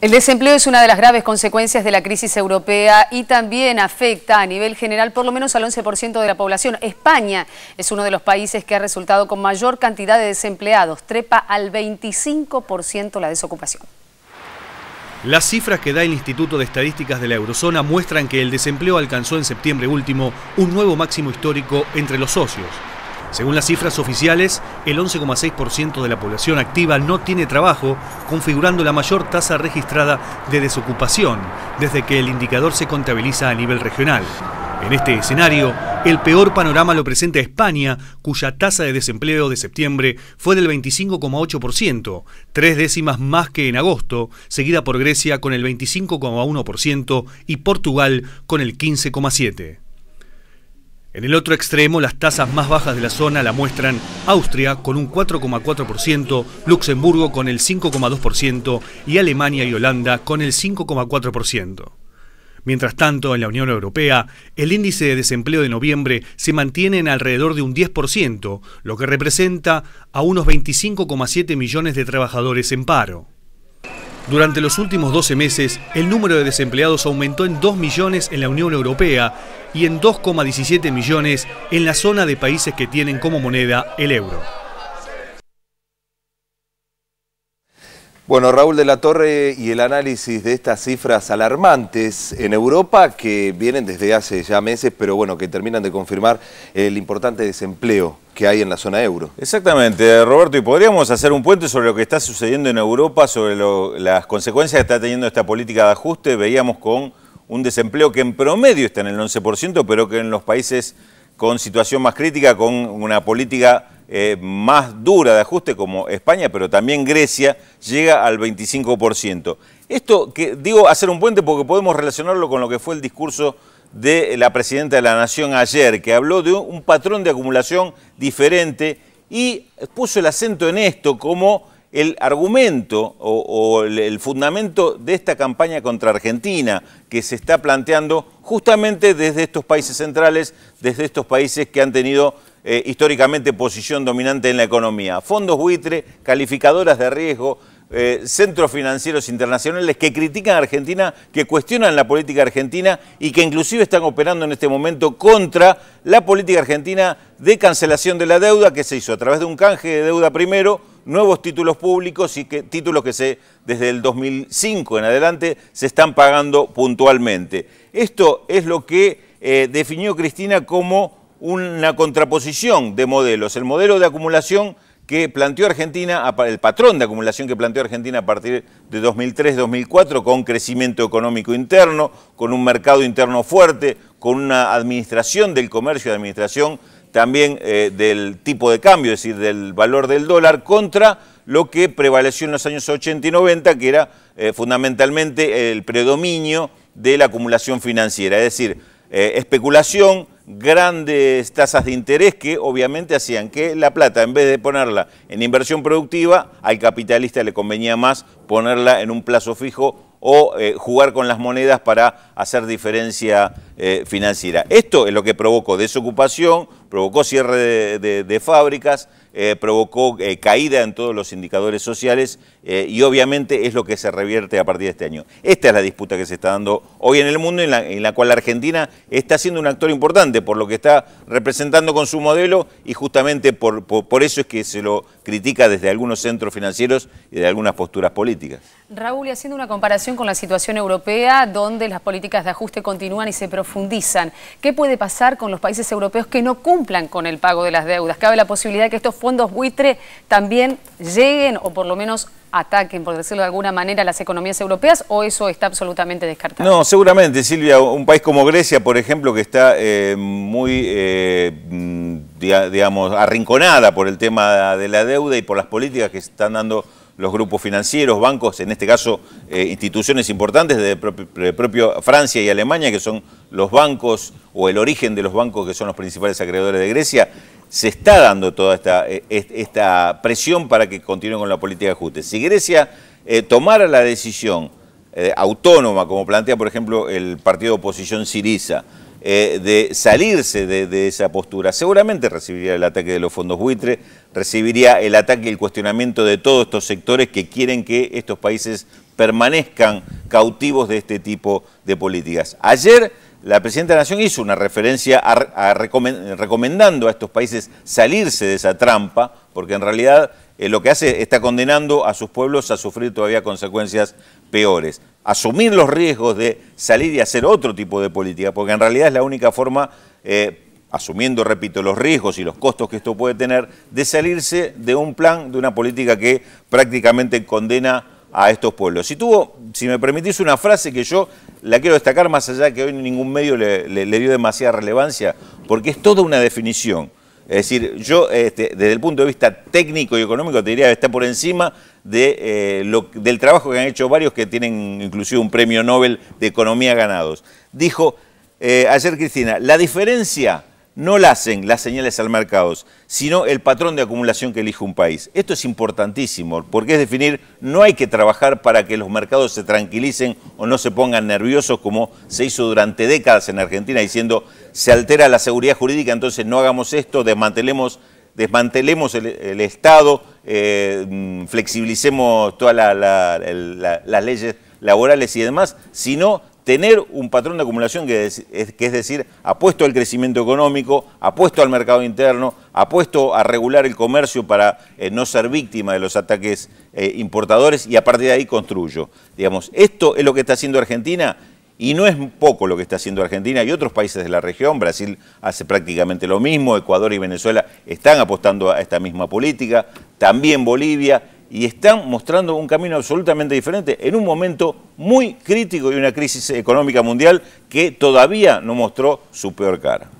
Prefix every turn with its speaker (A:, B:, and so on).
A: El desempleo es una de las graves consecuencias de la crisis europea y también afecta a nivel general por lo menos al 11% de la población. España es uno de los países que ha resultado con mayor cantidad de desempleados, trepa al 25% la desocupación. Las cifras que da el Instituto de Estadísticas de la Eurozona muestran que el desempleo alcanzó en septiembre último un nuevo máximo histórico entre los socios, según las cifras oficiales, el 11,6% de la población activa no tiene trabajo, configurando la mayor tasa registrada de desocupación desde que el indicador se contabiliza a nivel regional. En este escenario, el peor panorama lo presenta España, cuya tasa de desempleo de septiembre fue del 25,8%, tres décimas más que en agosto, seguida por Grecia con el 25,1% y Portugal con el 15,7%. En el otro extremo, las tasas más bajas de la zona la muestran Austria con un 4,4%, Luxemburgo con el 5,2% y Alemania y Holanda con el 5,4%. Mientras tanto, en la Unión Europea, el índice de desempleo de noviembre se mantiene en alrededor de un 10%, lo que representa a unos 25,7 millones de trabajadores en paro. Durante los últimos 12 meses, el número de desempleados aumentó en 2 millones en la Unión Europea y en 2,17 millones en la zona de países que tienen como moneda el euro.
B: Bueno, Raúl de la Torre y el análisis de estas cifras alarmantes en Europa que vienen desde hace ya meses, pero bueno, que terminan de confirmar el importante desempleo que hay en la zona euro. Exactamente, Roberto, y podríamos hacer un puente sobre lo que está sucediendo en Europa, sobre las consecuencias que está teniendo esta política de ajuste. Veíamos con un desempleo que en promedio está en el 11%, pero que en los países con situación más crítica, con una política eh, más dura de ajuste como España, pero también Grecia, llega al 25%. Esto, que digo, hacer un puente porque podemos relacionarlo con lo que fue el discurso de la Presidenta de la Nación ayer, que habló de un patrón de acumulación diferente y puso el acento en esto como el argumento o, el fundamento de esta campaña contra Argentina que se está planteando justamente desde estos países centrales, desde estos países que han tenido eh, históricamente posición dominante en la economía. Fondos buitre, calificadoras de riesgo, eh, centros financieros internacionales que critican a Argentina, que cuestionan la política argentina y que inclusive están operando en este momento contra la política argentina de cancelación de la deuda que se hizo a través de un canje de deuda primero, nuevos títulos públicos y que, títulos que desde el 2005 en adelante se están pagando puntualmente. Esto es lo que eh, definió Cristina como una contraposición de modelos, el modelo de acumulación que planteó Argentina, el patrón de acumulación que planteó Argentina a partir de 2003-2004, con crecimiento económico interno, con un mercado interno fuerte, con una administración del comercio, de administración también eh, del tipo de cambio, es decir, del valor del dólar, contra lo que prevaleció en los años 80 y 90, que era eh, fundamentalmente el predominio de la acumulación financiera, es decir, eh, especulación, grandes tasas de interés que obviamente hacían que la plata, en vez de ponerla en inversión productiva, al capitalista le convenía más ponerla en un plazo fijo o eh, jugar con las monedas para hacer diferencia eh, financiera. Esto es lo que provocó desocupación, provocó cierre de, fábricas, eh, provocó eh, caída en todos los indicadores sociales eh, y obviamente es lo que se revierte a partir de este año. Esta es la disputa que se está dando hoy en el mundo en la, en la cual la Argentina está siendo un actor importante por lo que está representando con su modelo y justamente por, por eso es que se lo critica desde algunos centros financieros y de algunas posturas políticas.
A: Raúl, y haciendo una comparación con la situación europea, donde las políticas de ajuste continúan y se profundizan, ¿qué puede pasar con los países europeos que no cumplen cumplan con el pago de las deudas. Cabe la posibilidad que estos fondos buitre también lleguen o por lo menos ataquen, por decirlo de alguna manera, las economías europeas o eso está absolutamente descartado?
B: No, seguramente, Silvia, un país como Grecia, por ejemplo, que está eh, muy, eh, mm, digamos, arrinconada por el tema de la deuda y por las políticas que están dando los grupos financieros, bancos, en este caso eh, instituciones importantes de propio, Francia y Alemania, que son los bancos o el origen de los bancos que son los principales acreedores de Grecia, se está dando toda esta, eh, esta presión para que continúen con la política de ajuste. Si Grecia eh, tomara la decisión autónoma, como plantea por ejemplo el partido de oposición Siriza, eh, de salirse de, esa postura. Seguramente recibiría el ataque de los fondos buitre, recibiría el ataque y el cuestionamiento de todos estos sectores que quieren que estos países permanezcan cautivos de este tipo de políticas. Ayer la Presidenta de la Nación hizo una referencia recomendando a estos países salirse de esa trampa, porque en realidad eh, lo que hace está condenando a sus pueblos a sufrir todavía consecuencias peores asumir los riesgos de salir y hacer otro tipo de política, porque en realidad es la única forma, eh, asumiendo, repito, los riesgos y los costos que esto puede tener, de salirse de un plan, de una política que prácticamente condena a estos pueblos. Si tuvo, si me permitís una frase que yo la quiero destacar más allá que hoy ningún medio le, dio demasiada relevancia, porque es toda una definición. Es decir, yo este, desde el punto de vista técnico y económico te diría que está por encima de, eh, lo, del trabajo que han hecho varios que tienen inclusive un premio Nobel de Economía ganados. Dijo eh, ayer Cristina, la diferencia no la hacen las señales al mercado, sino el patrón de acumulación que elige un país. Esto es importantísimo, porque es definir, no hay que trabajar para que los mercados se tranquilicen o no se pongan nerviosos como se hizo durante décadas en Argentina, diciendo, se altera la seguridad jurídica, entonces no hagamos esto, desmantelemos desmantelemos el, Estado, eh, flexibilicemos todas las leyes laborales y demás, sino tener un patrón de acumulación que es, que es decir, apuesto al crecimiento económico, apuesto al mercado interno, apuesto a regular el comercio para eh, no ser víctima de los ataques eh, importadores y a partir de ahí construyo. Digamos, esto es lo que está haciendo Argentina y no es poco lo que está haciendo Argentina y otros países de la región. Brasil hace prácticamente lo mismo, Ecuador y Venezuela están apostando a esta misma política, también Bolivia, y están mostrando un camino absolutamente diferente en un momento muy crítico y una crisis económica mundial que todavía no mostró su peor cara.